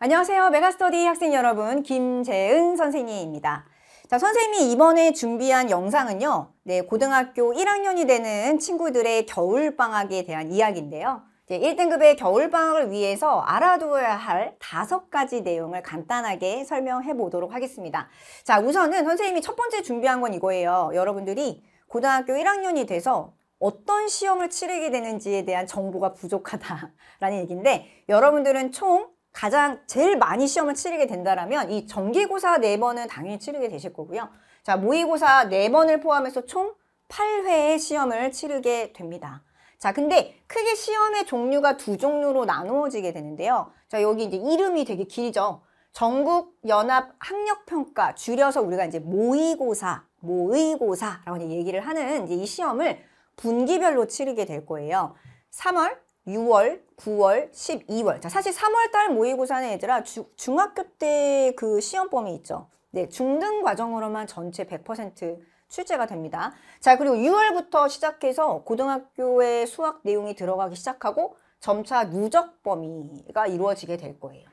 안녕하세요. 메가스터디 학생 여러분, 김재은 선생님입니다. 자, 선생님이 이번에 준비한 영상은요. 네, 고등학교 1학년이 되는 친구들의 겨울방학에 대한 이야기인데요. 이제 1등급의 겨울방학을 위해서 알아두어야 할 다섯 가지 내용을 간단하게 설명해 보도록 하겠습니다. 자, 우선은 선생님이 첫 번째 준비한 건 이거예요. 여러분들이 고등학교 1학년이 돼서 어떤 시험을 치르게 되는지에 대한 정보가 부족하다라는 얘기인데 여러분들은 총 가장 제일 많이 시험을 치르게 된다면이 정기고사 네번은 당연히 치르게 되실 거고요. 자, 모의고사 네번을 포함해서 총 8회의 시험을 치르게 됩니다. 자, 근데 크게 시험의 종류가 두 종류로 나누어지게 되는데요. 자, 여기 이제 이름이 되게 길죠. 전국 연합 학력 평가 줄여서 우리가 이제 모의고사, 모의고사라고 이제 얘기를 하는 이제 이 시험을 분기별로 치르게 될 거예요. 3월, 6월, 9월, 12월. 자, 사실 3월달 모의고사는 얘들아 주, 중학교 때 그 시험 범위 있죠. 네, 중등 과정으로만 전체 100% 출제가 됩니다. 자, 그리고 6월부터 시작해서 고등학교의 수학 내용이 들어가기 시작하고 점차 누적 범위가 이루어지게 될 거예요.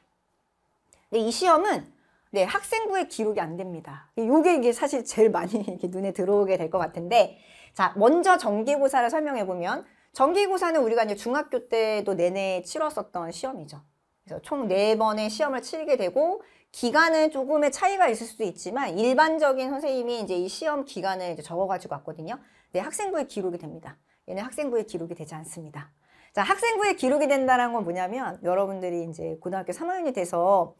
근이 시험은 네, 학생부의 기록이 안 됩니다. 요게 이게 사실 제일 많이 이렇게 눈에 들어오게 될 것 같은데 자, 먼저 정기고사를 설명해 보면 전기고사는 우리가 이제 중학교 때도 내내 치렀었던 시험이죠. 그래서 총 네번의 시험을 치르게 되고 기간은 조금의 차이가 있을 수도 있지만 일반적인 선생님이 이제 이 시험 기간을 이제 적어가지고 왔거든요. 네, 학생부에 기록이 됩니다. 얘는 학생부에 기록이 되지 않습니다. 자, 학생부에 기록이 된다는 건 뭐냐면 여러분들이 이제 고등학교 3학년이 돼서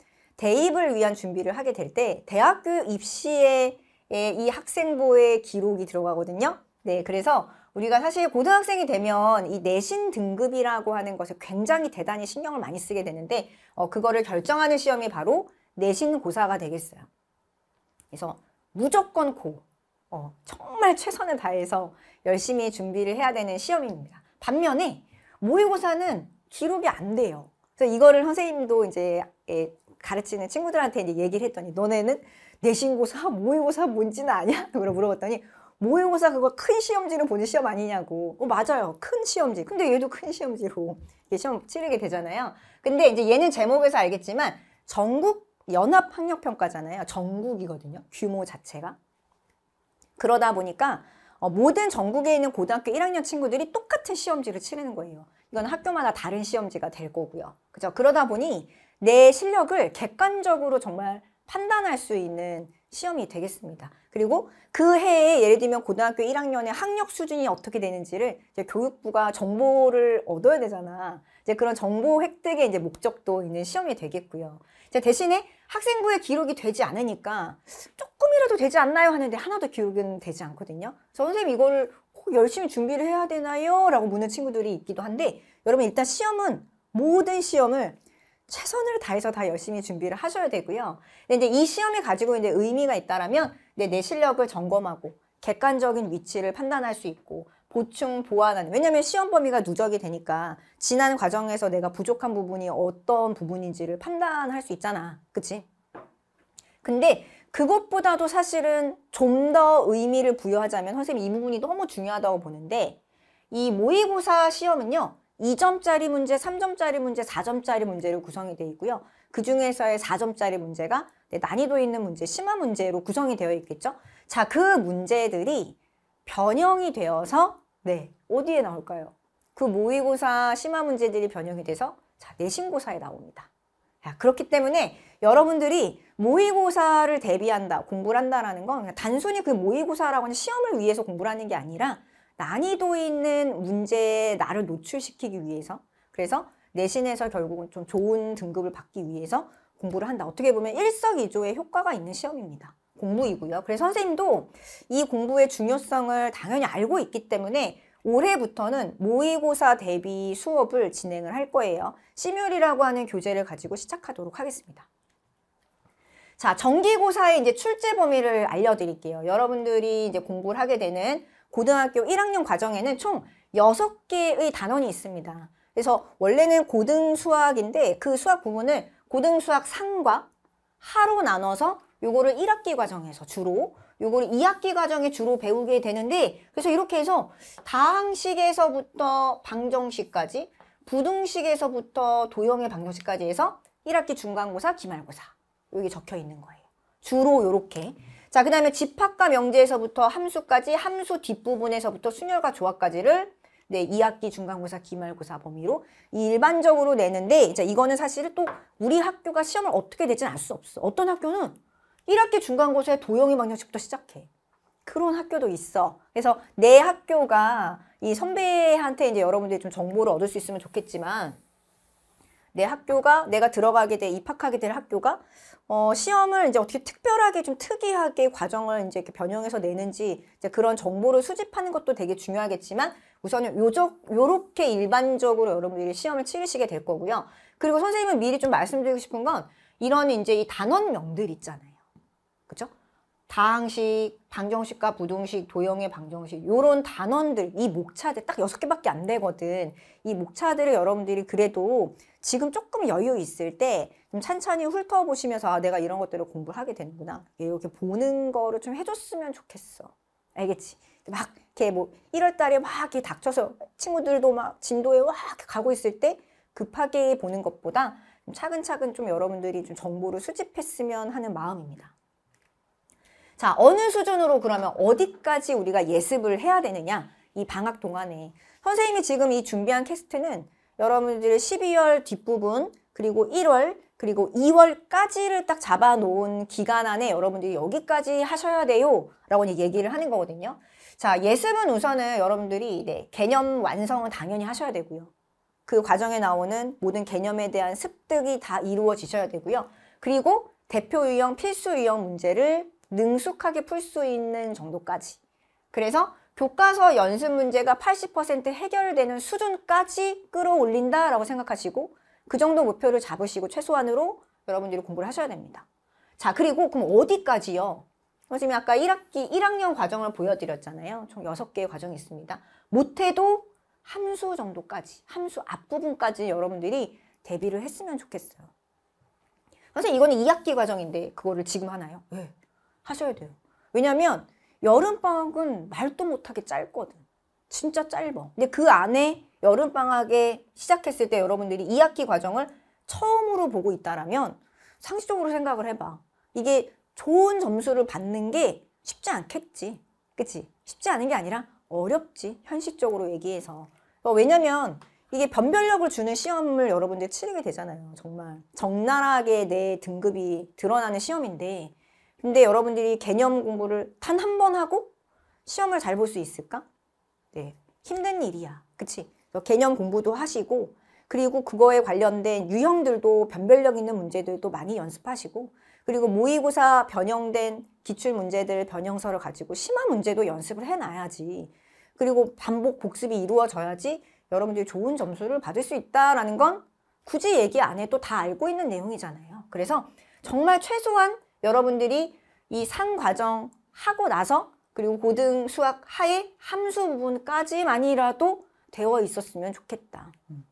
대입을 위한 준비를 하게 될 때 대학교 입시에 이 학생부에 기록이 들어가거든요. 네, 그래서 우리가 사실 고등학생이 되면 이 내신 등급이라고 하는 것을 굉장히 대단히 신경을 많이 쓰게 되는데 어, 그거를 결정하는 시험이 바로 내신 고사가 되겠어요. 그래서 무조건 고, 어, 정말 최선을 다해서 열심히 준비를 해야 되는 시험입니다. 반면에 모의고사는 기록이 안 돼요. 그래서 이거를 선생님도 이제 예, 가르치는 친구들한테 이제 얘기를 했더니 너네는 내신고사, 모의고사 뭔지는 아냐? 그러 물어봤더니 모의고사 그거 큰 시험지로 보는 시험 아니냐고. 어, 맞아요. 큰 시험지. 근데 얘도 큰 시험지로 시험 치르게 되잖아요. 근데 이제 얘는 제목에서 알겠지만 전국 연합 학력 평가잖아요. 전국이거든요. 규모 자체가. 그러다 보니까 어, 모든 전국에 있는 고등학교 1학년 친구들이 똑같은 시험지를 치르는 거예요. 이건 학교마다 다른 시험지가 될 거고요. 그죠? 그러다 보니 내 실력을 객관적으로 정말 판단할 수 있는 시험이 되겠습니다. 그리고 그 해에 예를 들면 고등학교 1학년의 학력 수준이 어떻게 되는지를 이제 교육부가 정보를 얻어야 되잖아. 이제 그런 정보 획득의 이제 목적도 있는 시험이 되겠고요. 이제 대신에 학생부에 기록이 되지 않으니까 조금이라도 되지 않나요 하는데 하나도 기록은 되지 않거든요. 선생님 이걸 꼭 열심히 준비를 해야 되나요? 라고 묻는 친구들이 있기도 한데 여러분 일단 시험은 모든 시험을 최선을 다해서 다 열심히 준비를 하셔야 되고요. 근데 이제 이 시험이 가지고 있는 의미가 있다면 내, 내 실력을 점검하고 객관적인 위치를 판단할 수 있고 보충, 보완하는 왜냐하면 시험 범위가 누적이 되니까 지난 과정에서 내가 부족한 부분이 어떤 부분인지를 판단할 수 있잖아. 그치? 근데 그것보다도 사실은 좀 더 의미를 부여하자면 선생님 이 부분이 너무 중요하다고 보는데 이 모의고사 시험은요. 2점짜리 문제, 3점짜리 문제, 4점짜리 문제로 구성이 되어 있고요. 그 중에서의 4점짜리 문제가 네, 난이도 있는 문제, 심화 문제로 구성이 되어 있겠죠. 자, 그 문제들이 변형이 되어서 네 어디에 나올까요? 그 모의고사 심화 문제들이 변형이 돼서 자 내신고사에 나옵니다. 자, 그렇기 때문에 여러분들이 모의고사를 대비한다, 공부를 한다라는 건 단순히 그 모의고사라고 하는 시험을 위해서 공부를 하는 게 아니라 난이도 있는 문제에 나를 노출시키기 위해서 그래서 내신에서 결국은 좀 좋은 등급을 받기 위해서 공부를 한다. 어떻게 보면 일석이조의 효과가 있는 시험입니다. 공부이고요. 그래서 선생님도 이 공부의 중요성을 당연히 알고 있기 때문에 올해부터는 모의고사 대비 수업을 진행을 할 거예요. 시뮬이라고 하는 교재를 가지고 시작하도록 하겠습니다. 자, 정기고사의 이제 출제 범위를 알려드릴게요. 여러분들이 이제 공부를 하게 되는 고등학교 1학년 과정에는 총 6개의 단원이 있습니다. 그래서 원래는 고등 수학인데 그 수학 부분을 고등 수학 상과 하로 나눠서 요거를 1학기 과정에서 주로 요거를 2학기 과정에 주로 배우게 되는데 그래서 이렇게 해서 다항식에서부터 방정식까지 부등식에서부터 도형의 방정식까지 해서 1학기 중간고사, 기말고사 여기 적혀 있는 거예요. 주로 요렇게 자, 그 다음에 집합과 명제에서부터 함수까지 함수 뒷부분에서부터 순열과 조합까지를 네, 2학기 중간고사, 기말고사 범위로 일반적으로 내는데 자, 이거는 사실 또 우리 학교가 시험을 어떻게 내지는 알 수 없어. 어떤 학교는 1학기 중간고사에 도형의 방정식부터 시작해. 그런 학교도 있어. 그래서 내 학교가 이 선배한테 이제 여러분들이 좀 정보를 얻을 수 있으면 좋겠지만 내 학교가 내가 들어가게 돼 입학하게 될 학교가 어, 시험을 이제 어떻게 특별하게 좀 특이하게 과정을 이제 이렇게 변형해서 내는지 이제 그런 정보를 수집하는 것도 되게 중요하겠지만 우선은 요적 요렇게 일반적으로 여러분들이 시험을 치르시게 될 거고요. 그리고 선생님은 미리 좀 말씀드리고 싶은 건 이런 이제 이 단원명들 있잖아요. 그렇죠? 다항식, 방정식과 부동식 도형의 방정식 요런 단원들 이 목차들 딱 여섯 개밖에 안 되거든. 이 목차들을 여러분들이 그래도 지금 조금 여유 있을 때좀 찬찬히 훑어보시면서 아 내가 이런 것들을 공부 하게 되는구나. 이렇게 보는 거를 좀 해줬으면 좋겠어. 알겠지? 막 이렇게 뭐 1월 달에 막 이렇게 닥쳐서 친구들도 막 진도에 와 가고 있을 때 급하게 보는 것보다 차근차근 좀 여러분들이 좀 정보를 수집했으면 하는 마음입니다. 자, 어느 수준으로 그러면 어디까지 우리가 예습을 해야 되느냐? 이 방학 동안에. 선생님이 지금 이 준비한 캐스트는 여러분들이 12월 뒷부분, 그리고 1월, 그리고 2월까지를 딱 잡아놓은 기간 안에 여러분들이 여기까지 하셔야 돼요. 라고 얘기를 하는 거거든요. 자, 예습은 우선은 여러분들이 네, 개념 완성은 당연히 하셔야 되고요. 그 과정에 나오는 모든 개념에 대한 습득이 다 이루어지셔야 되고요. 그리고 대표 유형, 필수 유형 문제를 능숙하게 풀 수 있는 정도까지 그래서 교과서 연습 문제가 80% 해결되는 수준까지 끌어올린다라고 생각하시고 그 정도 목표를 잡으시고 최소한으로 여러분들이 공부를 하셔야 됩니다. 자 그리고 그럼 어디까지요? 선생님이 어, 아까 1학기 1학년 과정을 보여드렸잖아요. 총 6개의 과정이 있습니다. 못해도 함수 정도까지 함수 앞부분까지 여러분들이 대비를 했으면 좋겠어요. 선생님 이거는 2학기 과정인데 그거를 지금 하나요? 네. 하셔야 돼요. 왜냐면 여름방학은 말도 못하게 짧거든. 진짜 짧어. 근데 그 안에 여름방학에 시작했을 때 여러분들이 2학기 과정을 처음으로 보고 있다라면 상식적으로 생각을 해봐. 이게 좋은 점수를 받는 게 쉽지 않겠지. 그치? 쉽지 않은 게 아니라 어렵지. 현실적으로 얘기해서. 어, 왜냐면 이게 변별력을 주는 시험을 여러분들이 치르게 되잖아요. 정말 적나라하게 내 등급이 드러나는 시험인데 근데 여러분들이 개념 공부를 단 한 번 하고 시험을 잘 볼 수 있을까? 네, 힘든 일이야. 그치? 개념 공부도 하시고 그리고 그거에 관련된 유형들도 변별력 있는 문제들도 많이 연습하시고 그리고 모의고사 변형된 기출 문제들 변형서를 가지고 심화 문제도 연습을 해놔야지 그리고 반복 복습이 이루어져야지 여러분들이 좋은 점수를 받을 수 있다라는 건 굳이 얘기 안 해도 다 알고 있는 내용이잖아요. 그래서 정말 최소한 여러분들이 이 상 과정 하고 나서 그리고 고등 수학 하에 함수 부분까지만이라도 되어 있었으면 좋겠다. 음.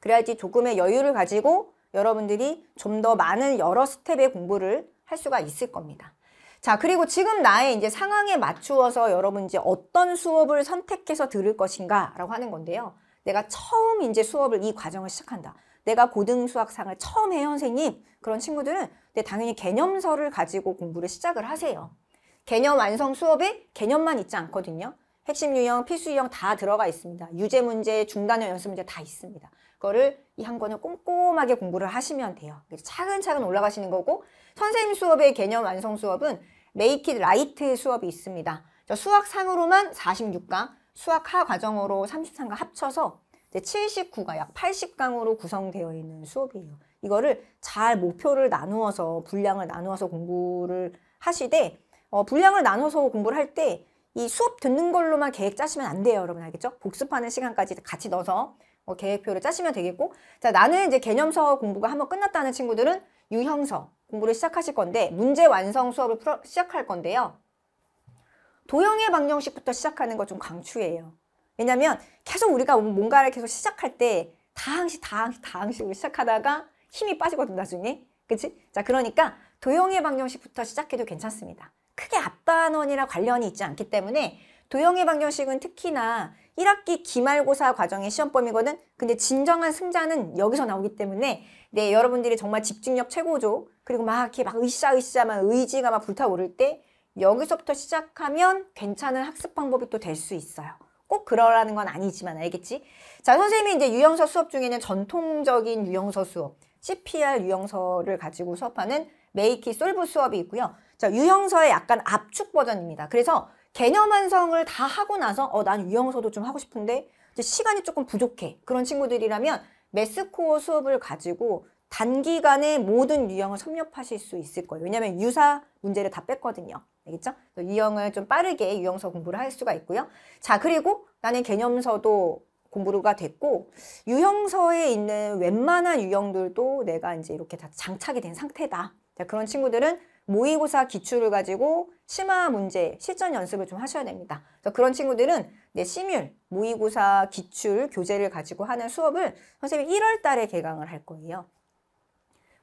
그래야지 조금의 여유를 가지고 여러분들이 좀 더 많은 여러 스텝의 공부를 할 수가 있을 겁니다. 자, 그리고 지금 나의 이제 상황에 맞추어서 여러분 이제 어떤 수업을 선택해서 들을 것인가 라고 하는 건데요. 내가 처음 이제 수업을 이 과정을 시작한다. 내가 고등수학상을 처음 해요, 선생님. 그런 친구들은 근데 네, 당연히 개념서를 가지고 공부를 시작을 하세요. 개념 완성 수업에 개념만 있지 않거든요. 핵심 유형, 필수 유형 다 들어가 있습니다. 유제 문제, 중단형 연습 문제 다 있습니다. 그거를 이 한 권을 꼼꼼하게 공부를 하시면 돼요. 차근차근 올라가시는 거고 선생님 수업의 개념 완성 수업은 메이킷 라이트의 수업이 있습니다. 수학상으로만 46강, 수학하 과정으로 33강 합쳐서 79가 약 80강으로 구성되어 있는 수업이에요. 이거를 잘 목표를 나누어서 분량을 나누어서 공부를 하시되 어, 분량을 나눠서 공부를 할 때 이 수업 듣는 걸로만 계획 짜시면 안 돼요. 여러분 알겠죠? 복습하는 시간까지 같이 넣어서 어, 계획표를 짜시면 되겠고 자 나는 이제 개념서 공부가 한번 끝났다는 친구들은 유형서 공부를 시작하실 건데 문제 완성 수업을 풀어, 시작할 건데요. 도형의 방정식부터 시작하는 거 좀강추해요 왜냐면 계속 우리가 뭔가를 계속 시작할 때 다항식 다항식 다항식으로 시작하다가 힘이 빠지거든 나중에. 그치? 자 그러니까 도형의 방정식부터 시작해도 괜찮습니다. 크게 앞단원이랑 관련이 있지 않기 때문에 도형의 방정식은 특히나 1학기 기말고사 과정의 시험범이거든 근데 진정한 승자는 여기서 나오기 때문에 네 여러분들이 정말 집중력 최고죠 그리고 막 이렇게 막 으쌰으쌰 막 의지가 막 불타오를 때 여기서부터 시작하면 괜찮은 학습 방법이 또 될 수 있어요 꼭 그러라는 건 아니지만 알겠지? 자 선생님이 이제 유형서 수업 중에는 전통적인 유형서 수업 CPR 유형서를 가지고 수업하는 메이키 솔브 수업이 있고요. 자, 유형서의 약간 압축 버전입니다. 그래서 개념 완성을 다 하고 나서 어, 난 유형서도 좀 하고 싶은데 시간이 조금 부족해. 그런 친구들이라면 메스코어 수업을 가지고 단기간에 모든 유형을 섭렵하실 수 있을 거예요. 왜냐하면 유사 문제를 다 뺐거든요. 알겠죠? 유형을 좀 빠르게 유형서 공부를 할 수가 있고요. 자, 그리고 나는 개념서도 공부가 됐고 유형서에 있는 웬만한 유형들도 내가 이제 이렇게 다 장착이 된 상태다. 자, 그런 친구들은 모의고사 기출을 가지고 심화 문제, 실전 연습을 좀 하셔야 됩니다. 그런 친구들은 내 심율, 모의고사 기출 교재를 가지고 하는 수업을 선생님이 1월 달에 개강을 할 거예요.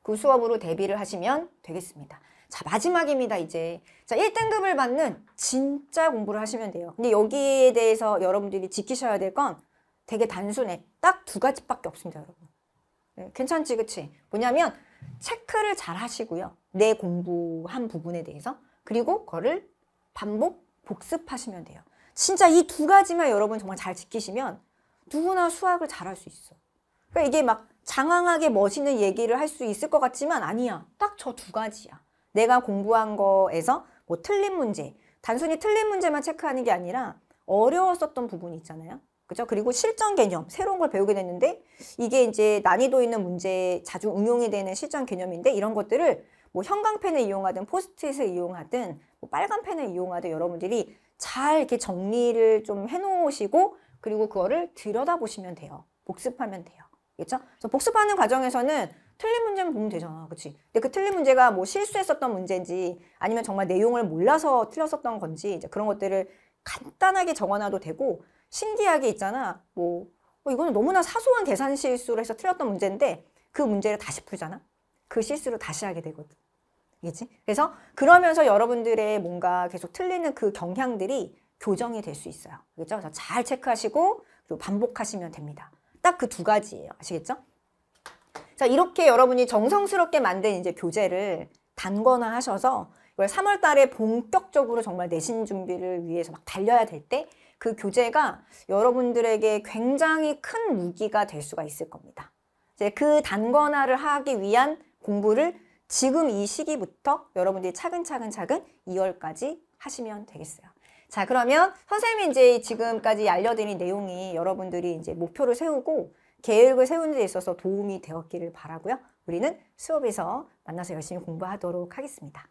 그 수업으로 대비를 하시면 되겠습니다. 자 마지막입니다 이제 자 1등급을 받는 진짜 공부를 하시면 돼요 근데 여기에 대해서 여러분들이 지키셔야 될건 되게 단순해. 딱 두 가지밖에 없습니다, 여러분. 네, 괜찮지, 그치? 뭐냐면 체크를 잘 하시고요. 내 공부한 부분에 대해서. 그리고 그거를 반복, 복습하시면 돼요. 진짜 이 두 가지만 여러분 정말 잘 지키시면 누구나 수학을 잘할 수 있어. 그러니까 이게 막 장황하게 멋있는 얘기를 할 수 있을 것 같지만 아니야. 딱 저 두 가지야. 내가 공부한 거에서 뭐 틀린 문제, 단순히 틀린 문제만 체크하는 게 아니라 어려웠었던 부분이 있잖아요. 그죠? 그리고 실전 개념, 새로운 걸 배우게 됐는데 이게 이제 난이도 있는 문제에 자주 응용이 되는 실전 개념인데 이런 것들을 뭐 형광펜을 이용하든 포스트잇을 이용하든 뭐 빨간 펜을 이용하든 여러분들이 잘 이렇게 정리를 좀 해놓으시고 그리고 그거를 들여다보시면 돼요. 복습하면 돼요. 그죠? 복습하는 과정에서는 틀린 문제만 보면 되잖아. 그치? 근데 그 틀린 문제가 뭐 실수했었던 문제인지 아니면 정말 내용을 몰라서 틀렸었던 건지 이제 그런 것들을 간단하게 적어놔도 되고 신기하게 있잖아. 뭐, 뭐 이거는 너무나 사소한 계산 실수로 해서 틀렸던 문제인데 그 문제를 다시 풀잖아. 그실수로 다시 하게 되거든. 그지? 그래서 그러면서 여러분들의 뭔가 계속 틀리는 그 경향들이 교정이 될 수 있어요. 그죠? 잘 체크하시고 그리고 반복하시면 됩니다. 딱 그 두 가지예요. 아시겠죠? 자, 이렇게 여러분이 정성스럽게 만든 이제 교재를 단권화 하셔서 이걸 3월 달에 본격적으로 정말 내신 준비를 위해서 막 달려야 될때 그 교재가 여러분들에게 굉장히 큰 무기가 될 수가 있을 겁니다. 이제 그 단권화를 하기 위한 공부를 지금 이 시기부터 여러분들이 차근차근 차근 2월까지 하시면 되겠어요. 자 그러면 선생님이 이제 지금까지 알려드린 내용이 여러분들이 이제 목표를 세우고 계획을 세우는 데 있어서 도움이 되었기를 바라고요. 우리는 수업에서 만나서 열심히 공부하도록 하겠습니다.